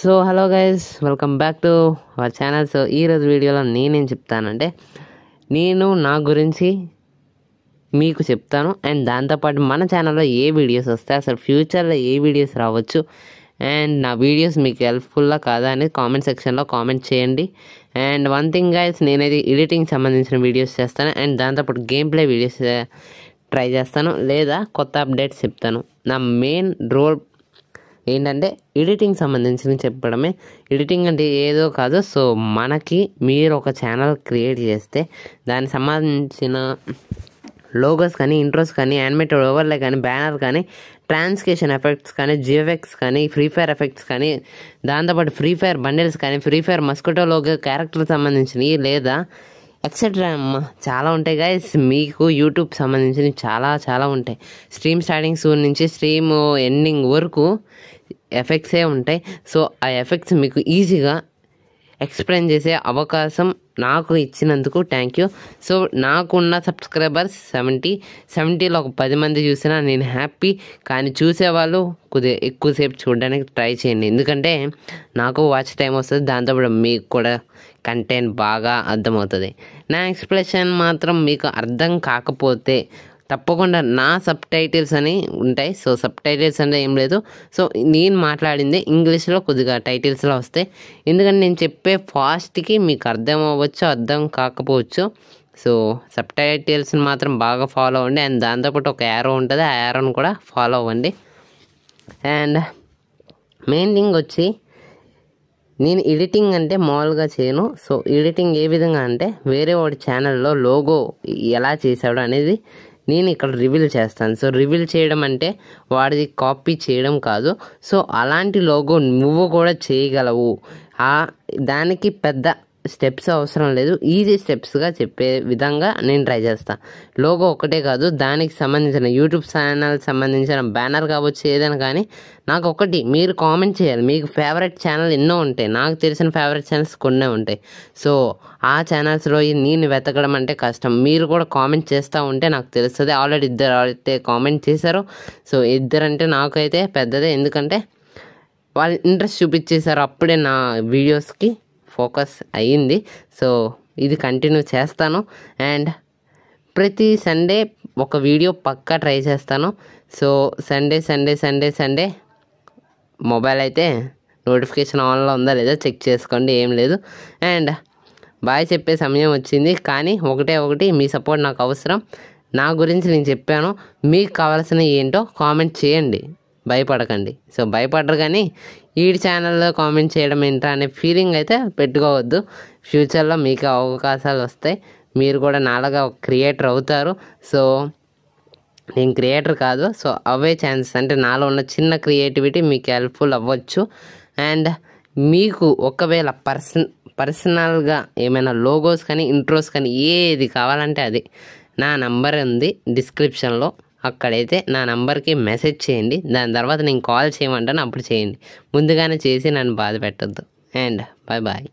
so hello guys welcome back to our channel so ఈరోజు వీడియోలో నేనేం చెప్తానంటే నేను నా గురించి మీకు చెప్తాను అండ్ దాంతోపాటు మన ఛానల్లో ఏ వీడియోస్ వస్తాయి అసలు ఫ్యూచర్లో ఏ వీడియోస్ రావచ్చు అండ్ నా వీడియోస్ మీకు హెల్ప్ఫుల్లా కాదా అనేది కామెంట్ సెక్షన్లో కామెంట్ చేయండి అండ్ వన్ థింగ్ గైస్ నేనైతే ఎడిటింగ్ సంబంధించిన వీడియోస్ చేస్తాను అండ్ దాంతోపాటు గేమ్ ప్లే వీడియోస్ ట్రై చేస్తాను లేదా కొత్త అప్డేట్స్ చెప్తాను నా మెయిన్ రోల్ ఏంటంటే ఎడిటింగ్ సంబంధించిన చెప్పడమే ఎడిటింగ్ అంటే ఏదో కాదు సో మనకి మీరు ఒక ఛానల్ క్రియేట్ చేస్తే దానికి సంబంధించిన లోగోస్ కానీ ఇంట్రోస్ కానీ యానిమేటెడ్ ఓవర్లే కానీ బ్యానర్ కానీ ట్రాన్స్కేషన్ ఎఫెక్ట్స్ కానీ జిఎఫ్ఎక్స్ కానీ ఫ్రీ ఫైర్ ఎఫెక్ట్స్ కానీ దాంతోపాటు ఫ్రీ ఫైర్ బండిల్స్ కానీ ఫ్రీ ఫైర్ మస్కటో లోగో క్యారెక్టర్ సంబంధించినవి లేదా ఎక్సెట్రా అమ్మ చాలా ఉంటాయి గాయస్ మీకు యూట్యూబ్ సంబంధించినవి చాలా చాలా ఉంటాయి స్ట్రీమ్ స్టార్టింగ్స్ నుంచి స్ట్రీమ్ ఎండింగ్ వరకు ఎఫెక్ట్సే ఉంటాయి సో ఆ ఎఫెక్ట్స్ మీకు ఈజీగా ఎక్స్ప్లెయిన్ చేసే అవకాశం నాకు ఇచ్చినందుకు థ్యాంక్ యూ సో నాకున్న సబ్స్క్రైబర్స్ సెవెంటీ సెవెంటీలో ఒక పది మంది చూసినా నేను హ్యాపీ కానీ చూసేవాళ్ళు కొద్దిగా ఎక్కువసేపు చూడడానికి ట్రై చేయండి ఎందుకంటే నాకు వాచ్ టైం వస్తుంది దాంతోపాటు మీకు కూడా కంటెంట్ బాగా అర్థమవుతుంది నా ఎక్స్ప్రెషన్ మాత్రం మీకు అర్థం కాకపోతే తప్పకుండా నా సబ్ టైటిల్స్ అని ఉంటాయి సో సబ్ టైటిల్స్ అంటే ఏం లేదు సో నేను మాట్లాడింది ఇంగ్లీష్లో కొద్దిగా టైటిల్స్లో వస్తాయి ఎందుకంటే నేను చెప్పే ఫాస్ట్కి మీకు అర్థం అవ్వచ్చు అర్థం కాకపోవచ్చు సో సబ్ టైటిల్స్ని మాత్రం బాగా ఫాలో అవ్వండి అండ్ దాంతోపాటు ఒక యారో ఉంటుంది ఆ యారోని కూడా ఫాలో అవ్వండి అండ్ మెయిన్ థింగ్ వచ్చి నేను ఎడిటింగ్ అంటే మామూలుగా చేయను సో ఎడిటింగ్ ఏ విధంగా అంటే వేరే వాడి ఛానల్లో లోగో ఎలా చేశాడు అనేది నేను ఇక్కడ రివీల్ చేస్తాను సో రివీల్ చేయడం అంటే వాడిది కాపీ చేయడం కాదు సో అలాంటి లోగో నువ్వు కూడా చేయగలవు దానికి పెద్ద స్టెప్స్ అవసరం లేదు ఈజీ స్టెప్స్గా చెప్పే విధంగా నేను ట్రై చేస్తాను లోగో ఒకటే కాదు దానికి సంబంధించిన యూట్యూబ్ ఛానల్ సంబంధించిన బ్యానర్ కావచ్చు ఏదైనా కానీ నాకు ఒకటి మీరు కామెంట్ చేయాలి మీకు ఫేవరెట్ ఛానల్ ఎన్నో ఉంటాయి నాకు తెలిసిన ఫేవరెట్ ఛానల్స్ కొన్ని ఉంటాయి సో ఆ ఛానల్స్లో నేను వెతకడం అంటే కష్టం మీరు కూడా కామెంట్ చేస్తూ ఉంటే నాకు తెలుస్తుంది ఆల్రెడీ ఇద్దరు అయితే కామెంట్ చేశారు సో ఇద్దరంటే నాకైతే పెద్దదే ఎందుకంటే వాళ్ళు ఇంట్రెస్ట్ చూపించేశారు అప్పుడే నా వీడియోస్కి ఫోకస్ అయ్యింది సో ఇది కంటిన్యూ చేస్తాను అండ్ ప్రతి సండే ఒక వీడియో పక్కా ట్రై చేస్తాను so Sunday Sunday Sunday Sunday mobile అయితే నోటిఫికేషన్ ఆన్లో ఉందా లేదా చెక్ చేసుకోండి ఏం లేదు అండ్ బాయ్ చెప్పే సమయం వచ్చింది కానీ ఒకటే ఒకటి మీ సపోర్ట్ నాకు అవసరం నా గురించి నేను చెప్పాను మీకు కావాల్సిన ఏంటో కామెంట్ చేయండి భయపడకండి సో భయపడరు కానీ ఈ ఛానల్లో కామెంట్ చేయడం ఏంటా అనే ఫీలింగ్ అయితే పెట్టుకోవద్దు ఫ్యూచర్లో మీకు అవకాశాలు వస్తాయి మీరు కూడా నాలాగా క్రియేటర్ అవుతారు సో నేను క్రియేటర్ కాదు సో అవే ఛాన్సెస్ అంటే నాలో ఉన్న చిన్న క్రియేటివిటీ మీకు హెల్ప్ఫుల్ అవ్వచ్చు అండ్ మీకు ఒకవేళ పర్సన్ పర్సనల్గా ఏమైనా లోగోస్ కానీ ఇంట్రోస్ కానీ ఏది కావాలంటే అది నా నంబర్ ఉంది డిస్క్రిప్షన్లో అక్కడైతే నా నెంబర్కి మెసేజ్ చేయండి దాని తర్వాత నేను కాల్ చేయమంటాను అప్పుడు చేయండి ముందుగానే చేసి నన్ను బాధ పెట్టద్దు అండ్ బాయ్ బాయ్